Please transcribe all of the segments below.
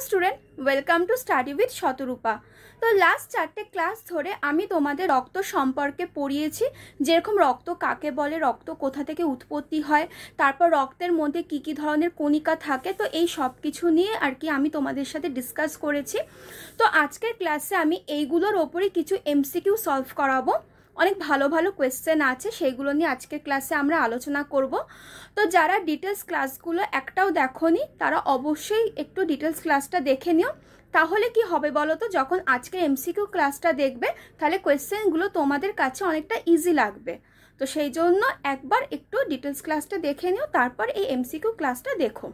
hello student welcome to study with Shatarupa তো last চারটে class ধরে আমি তোমাদের রক্ত সম্পর্কে পড়িয়েছি যেরকম রক্ত কাকে বলে রক্ত কোথা থেকে উৎপত্তি হয় তারপর রক্তের মধ্যে কি কি ধরনের কণিকা থাকে তো এই সব কিছু নিয়ে আর কি আমি তোমাদের সাথে ডিসকাস করেছি তো আজকের ক্লাসে আমি এইগুলোর ওপরে কিছু এমসিকিউ সলভ করাবো অনেক ভালো ভালো কোয়েশ্চেন আছে সেইগুলো নিয়ে আজকের ক্লাসে আমরা আলোচনা করব তো যারা ডিটেলস ক্লাসগুলো একটাও দেখোনি তারা অবশ্যই একটু ডিটেলস ক্লাসটা দেখে নিও তাহলে কি হবে বলো তো যখন আজকে এমসিকিউ ক্লাসটা দেখবে তাহলে কোয়েশ্চেনগুলো তোমাদের কাছে অনেকটা ইজি লাগবে তো সেই জন্য একবার একটু ডিটেলস ক্লাসটা দেখে নিও তারপর এই এমসিকিউ ক্লাসটা দেখো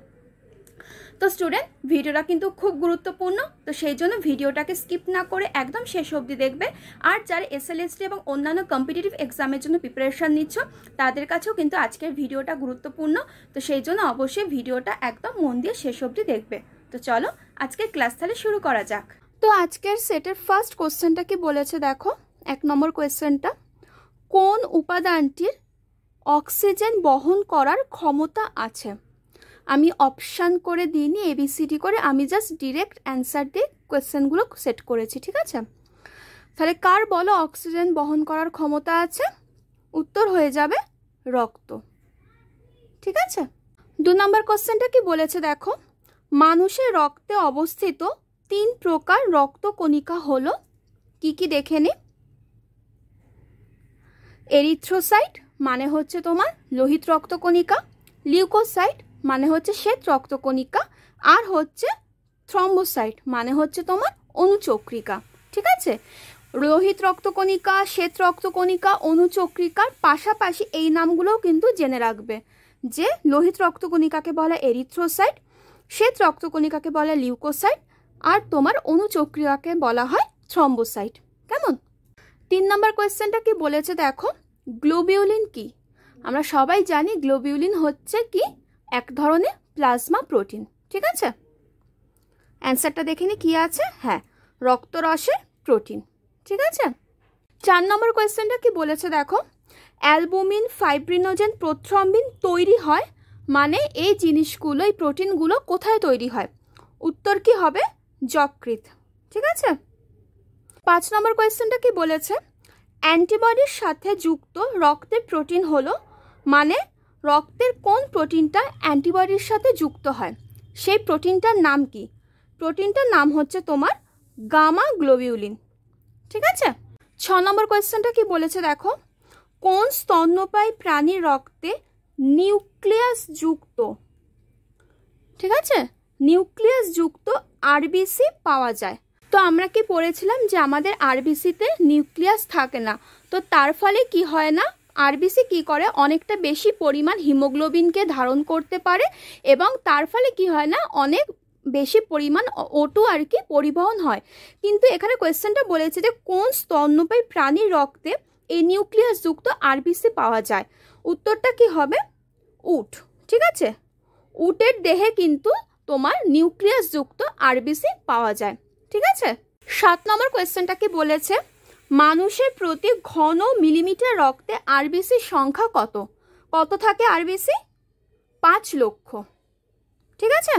তো স্টুডেন্ট ভিডিওটা কিন্তু খুব গুরুত্বপূর্ণ তো সেই জন্য ভিডিওটাকে স্কিপ না করে একদম শেষ অবধি দেখবে আর যারা এল এবং অন্যান্য কম্পিটিটিভ এক্সামের জন্য প্রিপারেশান নিচ্ছ তাদের কাছেও কিন্তু আজকের ভিডিওটা গুরুত্বপূর্ণ তো সেই জন্য অবশ্যই ভিডিওটা একদম মন দিয়ে শেষ অবধি দেখবে তো চলো আজকের ক্লাস তাহলে শুরু করা যাক তো আজকের সেটের ফার্স্ট কোয়েশ্চেনটা কি বলেছে দেখো এক নম্বর কোয়েশ্চেনটা কোন উপাদানটির অক্সিজেন বহন করার ক্ষমতা আছে আমি অপশান করে দিইনি এবিসিডি করে আমি জাস্ট ডিরেক্ট অ্যান্সার দিয়ে কোয়েশ্চেনগুলো সেট করেছি ঠিক আছে তাহলে কার বলো অক্সিজেন বহন করার ক্ষমতা আছে উত্তর হয়ে যাবে রক্ত ঠিক আছে দু নম্বর কোশ্চেনটা কি বলেছে দেখো মানুষের রক্তে অবস্থিত তিন প্রকার রক্তকণিকা হলো কি কি দেখে নি এরিথ্রোসাইট মানে হচ্ছে তোমার লোহিত রক্তকণিকা লিউকোসাইট মানে হচ্ছে শ্বেত রক্তকণিকা আর হচ্ছে থ্রম্বোসাইট মানে হচ্ছে তোমার অনুচক্রিকা ঠিক আছে লোহিত রক্তকণিকা শ্বেত রক্তকণিকা অনুচক্রিকার পাশাপাশি এই নামগুলোও কিন্তু জেনে রাখবে যে লোহিত রক্তকণিকাকে বলে এরিথ্রোসাইট শ্বেত রক্তকণিকাকে বলে লিউকোসাইট আর তোমার অনুচক্রিয়াকে বলা হয় থ্রম্বোসাইট কেমন তিন নম্বর কোয়েশ্চেনটা কি বলেছে দেখো গ্লোবিউলিন কি আমরা সবাই জানি গ্লোবিউলিন হচ্ছে কি এক ধরনের প্লাজমা প্রোটিন ঠিক আছে অ্যান্সারটা দেখে নি কী আছে হ্যাঁ রক্তরসের প্রোটিন ঠিক আছে চার নম্বর কোয়েশ্চেনটা কি বলেছে দেখো অ্যালবুমিন ফাইব্রিনোজেন প্রথ্রম্বিন তৈরি হয় মানে এই জিনিসগুলো এই প্রোটিনগুলো কোথায় তৈরি হয় উত্তর কি হবে যকৃত ঠিক আছে পাঁচ নম্বর কোয়েশ্চেনটা কি বলেছে অ্যান্টিবডির সাথে যুক্ত রক্তের প্রোটিন হলো মানে রক্তের কোন প্রোটিনটা অ্যান্টিবডির সাথে যুক্ত হয় সেই প্রোটিনটার নাম কি প্রোটিনটার নাম হচ্ছে তোমার গামা গ্লোবিউলিন ঠিক আছে ছ নম্বর কোয়েশ্চেনটা কি বলেছে দেখো কোন স্তন্যপায়ী প্রাণীর রক্তে নিউক্লিয়াস যুক্ত ঠিক আছে নিউক্লিয়াস যুক্ত আরবিসি পাওয়া যায় তো আমরা কি পড়েছিলাম যে আমাদের আরবিসিতে নিউক্লিয়াস থাকে না তো তার ফলে কি হয় না আরবিসি কি করে অনেকটা বেশি পরিমাণ হিমোগ্লোবিনকে ধারণ করতে পারে এবং তার ফলে কি হয় না অনেক বেশি পরিমাণ ওটু আর কি পরিবহন হয় কিন্তু এখানে কোয়েশ্চেনটা বলেছে যে কোন স্তন্যপায়ী প্রাণীর রক্তে এই নিউক্লিয়াসযুক্ত আরবিসি পাওয়া যায় উত্তরটা কি হবে উট ঠিক আছে উটের দেহে কিন্তু তোমার নিউক্লিয়াসযুক্ত আরবিসি পাওয়া যায় ঠিক আছে সাত নম্বর কোয়েশ্চেনটা কি বলেছে মানুষের প্রতি ঘন মিলিমিটার রক্তে আরবিসির সংখ্যা কত কত থাকে আরবিসি পাঁচ লক্ষ ঠিক আছে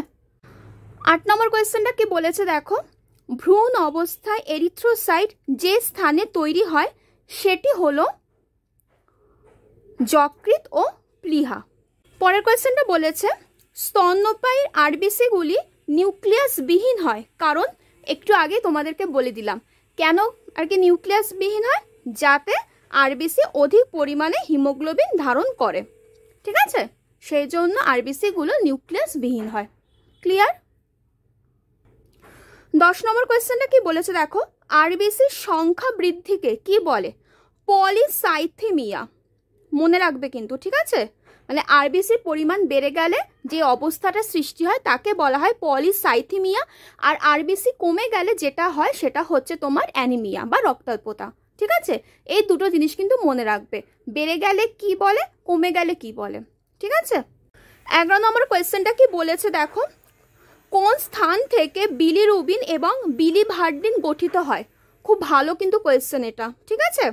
আট নম্বর কোয়েশ্চেনটা কি বলেছে দেখো ভ্রূণ অবস্থায় এরিথ্রোসাইট যে স্থানে তৈরি হয় সেটি হলো যকৃত ও প্লিহা পরের কোয়েশ্চেনটা বলেছে স্তন্যপায়ীর আরবিসিগুলি নিউক্লিয়াসবিহীন হয় কারণ একটু আগে তোমাদেরকে বলে দিলাম কেন আর কি নিউক্লিয়াসবিহীন হয় যাতে আরবিসি অধিক পরিমাণে হিমোগ্লোবিন ধারণ করে ঠিক আছে সেই জন্য আরবিসিগুলো নিউক্লিয়াসবিহীন হয় ক্লিয়ার দশ নম্বর কোয়েশ্চেনটা কি বলেছে দেখো আরবিসির সংখ্যা বৃদ্ধিকে কি বলে পলিসাইথেমিয়া মনে রাখবে কিন্তু ঠিক আছে মানে আরবিসির পরিমাণ বেড়ে গেলে যে অবস্থাটা সৃষ্টি হয় তাকে বলা হয় পলিসাইথিমিয়া আর আরবিসি কমে গেলে যেটা হয় সেটা হচ্ছে তোমার অ্যানিমিয়া বা রক্তাল্পতা ঠিক আছে এই দুটো জিনিস কিন্তু মনে রাখবে বেড়ে গেলে কি বলে কমে গেলে কি বলে ঠিক আছে এগারো নম্বর কোয়েশ্চেনটা কি বলেছে দেখো কোন স্থান থেকে বিলিরুবিন এবং ভার্ডিন গঠিত হয় খুব ভালো কিন্তু কোয়েশ্চেন এটা ঠিক আছে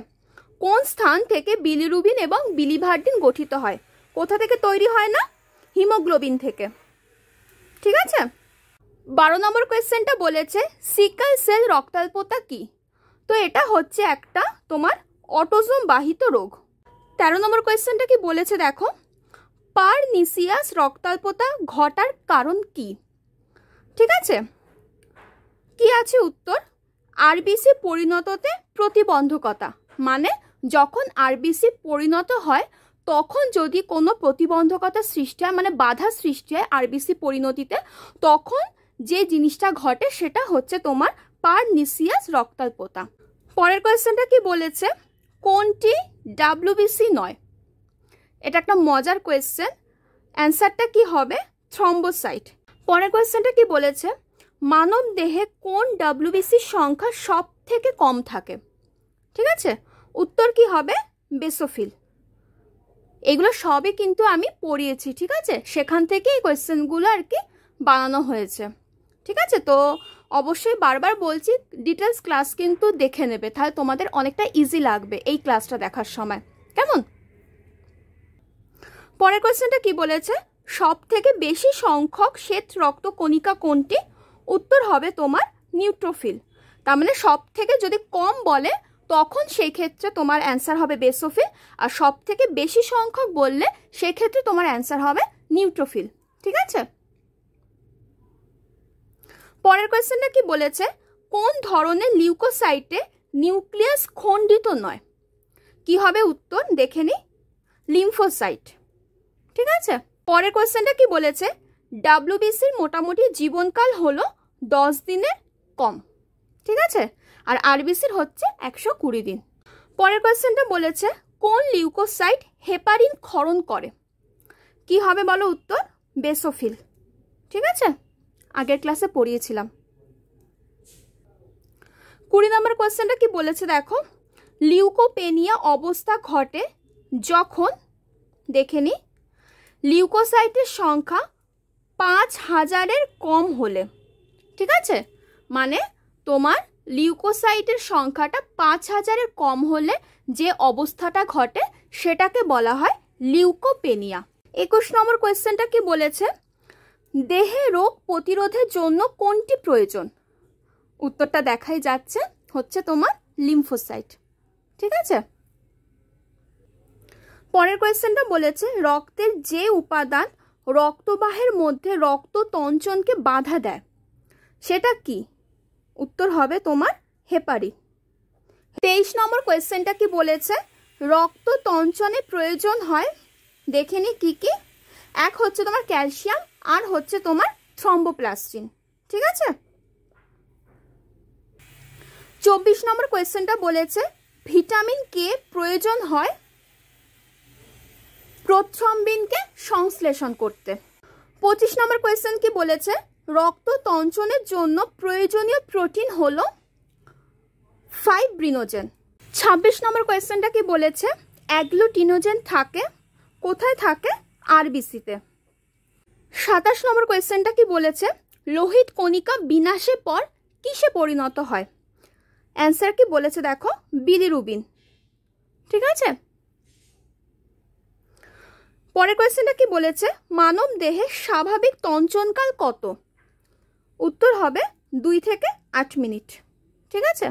কোন স্থান থেকে বিলিরুবিন এবং ভার্ডিন গঠিত হয় কোথা থেকে তৈরি হয় না হিমোগ্লোবিন থেকে ঠিক আছে বারো নম্বর কোয়েশ্চেনটা বলেছে সিকাল সেল রক্তাল্পতা কি তো এটা হচ্ছে একটা তোমার অটোজম বাহিত রোগ তেরো নম্বর কোয়েশ্চেনটা কি বলেছে দেখো পারনিসিয়াস রক্তাল্পতা ঘটার কারণ কি ঠিক আছে কি আছে উত্তর আরবিসি পরিণততে প্রতিবন্ধকতা মানে যখন আরবিসি পরিণত হয় তখন যদি কোনো প্রতিবন্ধকতা সৃষ্টি হয় মানে বাধা সৃষ্টি হয় আরবিসি পরিণতিতে তখন যে জিনিসটা ঘটে সেটা হচ্ছে তোমার পারনিসিয়াস রক্তাল্পতা পরের কোয়েশ্চেনটা কি বলেছে কোনটি ডাব্লুবিসি নয় এটা একটা মজার কোয়েশ্চেন অ্যান্সারটা কি হবে থ্রম্বোসাইট পরের কোয়েশ্চেনটা কি বলেছে মানব দেহে কোন ডাব্লিউবিসির সংখ্যা সব থেকে কম থাকে ঠিক আছে উত্তর কি হবে বেসোফিল এগুলো সবই কিন্তু আমি পড়িয়েছি ঠিক আছে সেখান থেকে এই কোয়েশ্চেনগুলো আর কি বানানো হয়েছে ঠিক আছে তো অবশ্যই বারবার বলছি ডিটেলস ক্লাস কিন্তু দেখে নেবে তাহলে তোমাদের অনেকটা ইজি লাগবে এই ক্লাসটা দেখার সময় কেমন পরের কোয়েশ্চেনটা কি বলেছে সব থেকে বেশি সংখ্যক শ্বেত রক্ত কণিকা কোনটি উত্তর হবে তোমার নিউট্রোফিল তার মানে সব থেকে যদি কম বলে তখন সেই ক্ষেত্রে তোমার অ্যান্সার হবে বেসোফিল আর সব থেকে বেশি সংখ্যক বললে সেক্ষেত্রে তোমার অ্যান্সার হবে নিউট্রোফিল ঠিক আছে পরের কোয়েশ্চেনটা কি বলেছে কোন ধরনের লিউকোসাইটে নিউক্লিয়াস খণ্ডিত নয় কি হবে উত্তর দেখে নি লিম্ফোসাইট ঠিক আছে পরের কোয়েশ্চেনটা কি বলেছে ডাব্লিউবিসির মোটামুটি জীবনকাল হলো দশ দিনের কম ঠিক আছে আর আরবিসির হচ্ছে একশো কুড়ি দিন পরের কোয়েশ্চেনটা বলেছে কোন লিউকোসাইট হেপারিন ক্ষরণ করে কি হবে বলো উত্তর বেসোফিল ঠিক আছে আগের ক্লাসে পড়িয়েছিলাম কুড়ি নম্বর কোয়েশ্চেনটা কি বলেছে দেখো লিউকোপেনিয়া অবস্থা ঘটে যখন দেখে নি লিউকোসাইটের সংখ্যা পাঁচ হাজারের কম হলে ঠিক আছে মানে তোমার লিউকোসাইটের সংখ্যাটা পাঁচ হাজারের কম হলে যে অবস্থাটা ঘটে সেটাকে বলা হয় লিউকোপেনিয়া একুশ নম্বর কোয়েশ্চেনটা কি বলেছে দেহে রোগ প্রতিরোধের জন্য কোনটি প্রয়োজন উত্তরটা দেখাই যাচ্ছে হচ্ছে তোমার লিম্ফোসাইট ঠিক আছে পরের কোয়েশ্চেনটা বলেছে রক্তের যে উপাদান রক্তবাহের মধ্যে রক্ত তঞ্চনকে বাধা দেয় সেটা কি উত্তর হবে তোমার হেপারি তেইশ নম্বর কোয়েশ্চেনটা কি বলেছে রক্ত তঞ্চনে প্রয়োজন হয় দেখে নি কী কী এক হচ্ছে তোমার ক্যালসিয়াম আর হচ্ছে তোমার থ্রম্বোপ্লাস্টিন ঠিক আছে চব্বিশ নম্বর কোয়েশ্চেনটা বলেছে ভিটামিন কে প্রয়োজন হয় বিনকে সংশ্লেষণ করতে পঁচিশ নম্বর কোয়েশ্চেন কি বলেছে রক্ত তঞ্চনের জন্য প্রয়োজনীয় প্রোটিন হল ফাইব্রিনোজেন ছাব্বিশ নম্বর কোয়েশ্চেনটা কি বলেছে অ্যাগ্লোটিনোজেন থাকে কোথায় থাকে আরবিসিতে সাতাশ নম্বর কোয়েশ্চেনটা কি বলেছে লোহিত কণিকা বিনাশের পর কিসে পরিণত হয় অ্যান্সার কি বলেছে দেখো বিলিরুবিন ঠিক আছে পরের কোয়েশ্চেনটা কি বলেছে মানব দেহে স্বাভাবিক তঞ্চনকাল কত উত্তর হবে দুই থেকে আট মিনিট ঠিক আছে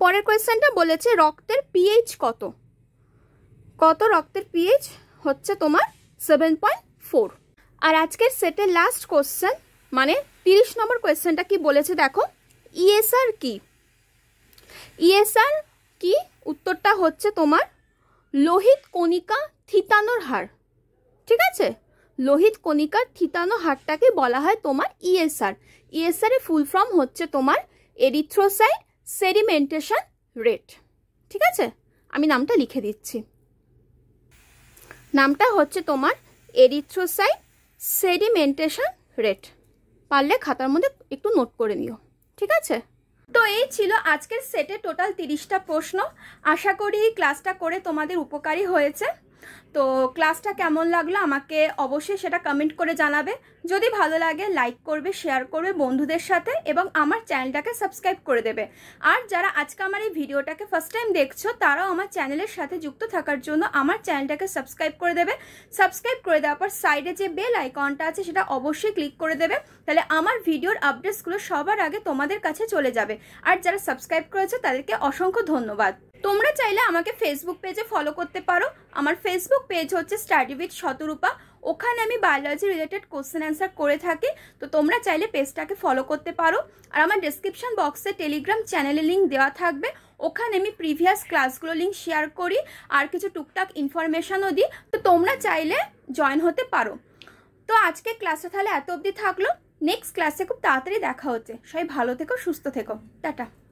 পরের কোয়েশ্চেনটা বলেছে রক্তের পিএইচ কত কত রক্তের পিএইচ হচ্ছে তোমার সেভেন পয়েন্ট ফোর আর আজকের সেটের লাস্ট কোয়েশ্চেন মানে তিরিশ নম্বর কোয়েশ্চেনটা কি বলেছে দেখো ইএসআর e কি ইএসআর e কি উত্তরটা হচ্ছে তোমার লোহিত কণিকা থিতানোর হার ঠিক আছে লোহিত কণিকার থিতানো হারটাকে বলা হয় তোমার ইএসআর ইএসআর এর ফুল ফর্ম হচ্ছে তোমার এরিথ্রোসাইট সেরিমেন্টেশন রেট ঠিক আছে আমি নামটা লিখে দিচ্ছি নামটা হচ্ছে তোমার এরিথ্রোসাইট সেরিমেন্টেশন রেট পারলে খাতার মধ্যে একটু নোট করে নিও ঠিক আছে তো এই ছিল আজকের সেটে টোটাল তিরিশটা প্রশ্ন আশা করি এই ক্লাসটা করে তোমাদের উপকারী হয়েছে তো ক্লাসটা কেমন লাগলো আমাকে অবশ্যই সেটা কমেন্ট করে জানাবে যদি ভালো লাগে লাইক করবে শেয়ার করবে বন্ধুদের সাথে এবং আমার চ্যানেলটাকে সাবস্ক্রাইব করে দেবে আর যারা আজকে আমার এই ভিডিওটাকে ফার্স্ট টাইম দেখছো তারাও আমার চ্যানেলের সাথে যুক্ত থাকার জন্য আমার চ্যানেলটাকে সাবস্ক্রাইব করে দেবে সাবস্ক্রাইব করে দেওয়ার পর সাইডে যে বেল আইকনটা আছে সেটা অবশ্যই ক্লিক করে দেবে তাহলে আমার ভিডিওর আপডেটসগুলো সবার আগে তোমাদের কাছে চলে যাবে আর যারা সাবস্ক্রাইব করেছে তাদেরকে অসংখ্য ধন্যবাদ তোমরা চাইলে আমাকে ফেসবুক পেজে ফলো করতে পারো আমার ফেসবুক পেজ হচ্ছে স্টাডি উইথ শতরূপা ওখানে আমি বায়োলজি রিলেটেড কোশ্চেন অ্যান্সার করে থাকি তো তোমরা চাইলে পেজটাকে ফলো করতে পারো আর আমার ডিসক্রিপশান বক্সে টেলিগ্রাম চ্যানেলে লিঙ্ক দেওয়া থাকবে ওখানে আমি প্রিভিয়াস ক্লাসগুলো লিঙ্ক শেয়ার করি আর কিছু টুকটাক ইনফরমেশানও দিই তো তোমরা চাইলে জয়েন হতে পারো তো আজকে ক্লাসটা তাহলে এত অবধি থাকলো নেক্সট ক্লাসে খুব তাড়াতাড়ি দেখা হচ্ছে সবাই ভালো থেকো সুস্থ থেকো টাটা